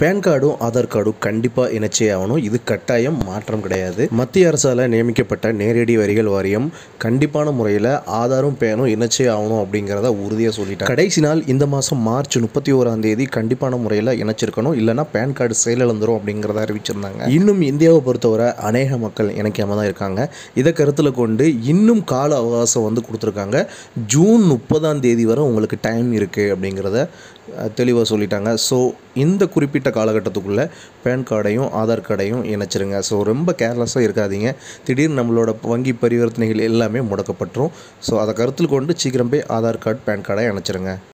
pan கார்டும் ஆதார் கார்டும் கண்டிப்பாக இணைச்சே ஆகணும் இது கட்டாயம் மாற்றம் கிடையாது மத்திய அரசால் நியமிக்கப்பட்ட நேரடி வரிகள் வாரியம் கண்டிப்பான முறையில் ஆதாரும் பேனும் இணைச்சே ஆகணும் அப்படிங்கிறத உறுதியாக சொல்லிட்டாங்க கடைசி நாள் இந்த மாதம் மார்ச் முப்பத்தி ஓராம் தேதி கண்டிப்பான முறையில் இணைச்சிருக்கணும் இல்லைனா பேன் கார்டு செயலிழந்துரும் அப்படிங்கிறத அறிவிச்சிருந்தாங்க இன்னும் இந்தியாவை பொறுத்தவரை அநேக மக்கள் இணைக்காம தான் இருக்காங்க இதை கருத்தில் கொண்டு இன்னும் கால அவகாசம் வந்து கொடுத்துருக்காங்க ஜூன் முப்பதாம் தேதி வரை உங்களுக்கு டைம் இருக்குது அப்படிங்கிறத தெளிவாக சொல்லிட்டாங்க ஸோ இந்த குறிப்பிட்ட குறிப்பிட்ட காலகட்டத்துக்குள்ளே பேன் கார்டையும் ஆதார் கார்டையும் இணைச்சிருங்க ஸோ ரொம்ப கேர்லெஸ்ஸாக இருக்காதீங்க திடீர்னு நம்மளோட வங்கி பரிவர்த்தனைகள் எல்லாமே முடக்கப்பட்டுரும் ஸோ அதை கருத்தில் கொண்டு சீக்கிரம் போய் ஆதார் கார்டு பேன் கார்டை இணைச்சிருங்க